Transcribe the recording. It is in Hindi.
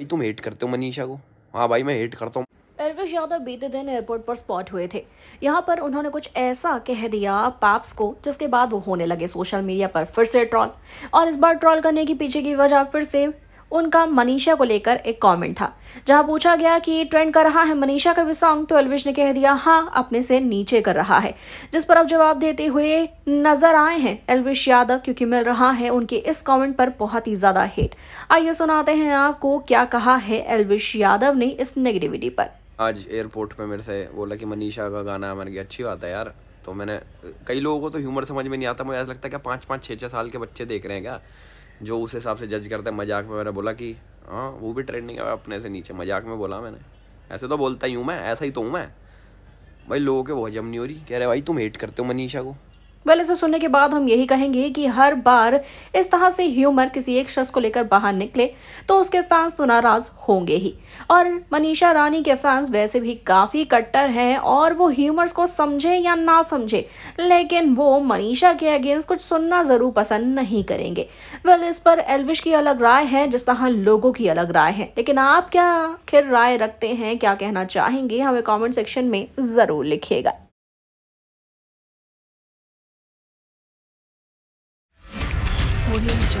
भाई तुम हेट करते हो मनीषा को हाँ भाई मैं हेट करता हूँ एलवेश यादव बीते दिन एयरपोर्ट पर स्पॉट हुए थे यहाँ पर उन्होंने कुछ ऐसा कह दिया पाप्स को जिसके बाद वो होने लगे सोशल मीडिया पर फिर से ट्रॉल और इस बार ट्रॉल करने की पीछे की वजह फिर से उनका मनीषा को लेकर एक कमेंट था जहां पूछा गया कि ट्रेंड कर रहा है मनीषा का भी सॉन्ग तो एलविश ने कह दिया हाँ अपने से नीचे कर रहा है जिस पर अब जवाब देते हुए नजर आए हैं एलविश यादव क्योंकि मिल रहा है उनके इस कॉमेंट पर बहुत ही ज्यादा हेट आइए सुनाते हैं आपको क्या कहा है एलविश यादव ने इस नेगेटिविटी पर आज एयरपोर्ट पे मेरे से बोला कि मनीषा का गाना मैंने की अच्छी बात है यार तो मैंने कई लोगों को तो ह्यूमर समझ में नहीं आता मुझे ऐसा लगता है कि पाँच पाँच छः छः साल के बच्चे देख रहे हैं क्या जो उस हिसाब से जज करता है मजाक में मैंने बोला कि हाँ वो भी ट्रेंडिंग है अपने से नीचे मजाक में बोला मैंने ऐसे तो बोलता ही हूँ मैं ऐसा ही तो हूँ मैं भाई लोगों के वो हजम नहीं हो रही कह रहे भाई तुम हेट करते हो मनीषा को वेल इसे सुनने के बाद हम यही कहेंगे कि हर बार इस तरह से ह्यूमर किसी एक शख्स को लेकर बाहर निकले तो उसके फैंस तो नाराज होंगे ही और मनीषा रानी के फैंस वैसे भी काफ़ी कट्टर हैं और वो ह्यूमर्स को समझे या ना समझे लेकिन वो मनीषा के अगेंस्ट कुछ सुनना ज़रूर पसंद नहीं करेंगे वेल इस पर एलविश की अलग राय है जिस तरह लोगों की अलग राय है लेकिन आप क्या आखिर राय रखते हैं क्या कहना चाहेंगे हमें कॉमेंट सेक्शन में ज़रूर लिखिएगा Gracias.